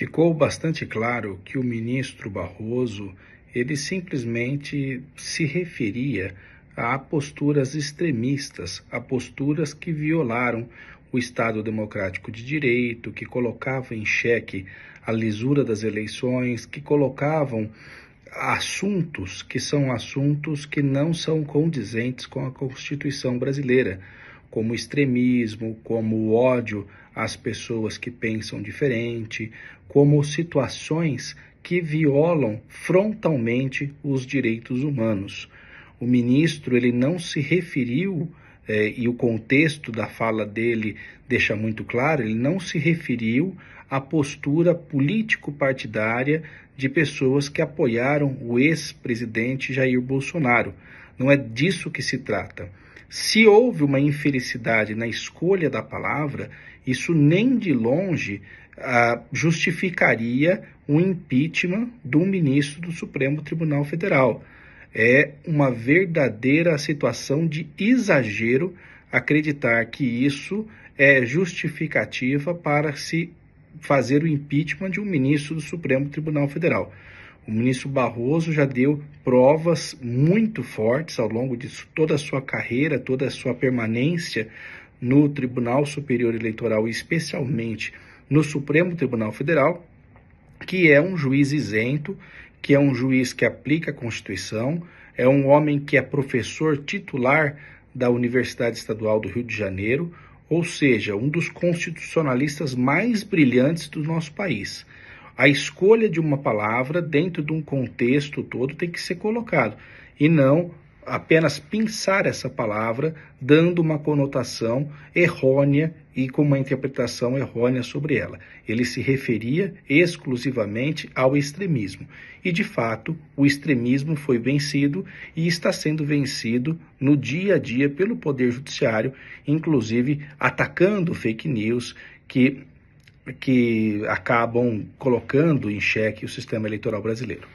ficou bastante claro que o ministro Barroso ele simplesmente se referia a posturas extremistas, a posturas que violaram o Estado Democrático de Direito, que colocavam em xeque a lisura das eleições, que colocavam assuntos que são assuntos que não são condizentes com a Constituição brasileira como extremismo, como ódio às pessoas que pensam diferente, como situações que violam frontalmente os direitos humanos. O ministro ele não se referiu eh, e o contexto da fala dele deixa muito claro, ele não se referiu à postura político-partidária de pessoas que apoiaram o ex-presidente Jair Bolsonaro. Não é disso que se trata. Se houve uma infelicidade na escolha da palavra, isso nem de longe ah, justificaria o um impeachment do ministro do Supremo Tribunal Federal. É uma verdadeira situação de exagero acreditar que isso é justificativa para se fazer o impeachment de um ministro do Supremo Tribunal Federal. O ministro Barroso já deu provas muito fortes ao longo de toda a sua carreira, toda a sua permanência no Tribunal Superior Eleitoral, especialmente no Supremo Tribunal Federal, que é um juiz isento, que é um juiz que aplica a Constituição, é um homem que é professor titular da Universidade Estadual do Rio de Janeiro, ou seja, um dos constitucionalistas mais brilhantes do nosso país a escolha de uma palavra dentro de um contexto todo tem que ser colocado e não apenas pensar essa palavra dando uma conotação errônea e com uma interpretação errônea sobre ela. Ele se referia exclusivamente ao extremismo. E, de fato, o extremismo foi vencido e está sendo vencido no dia a dia pelo Poder Judiciário, inclusive atacando fake news que que acabam colocando em xeque o sistema eleitoral brasileiro.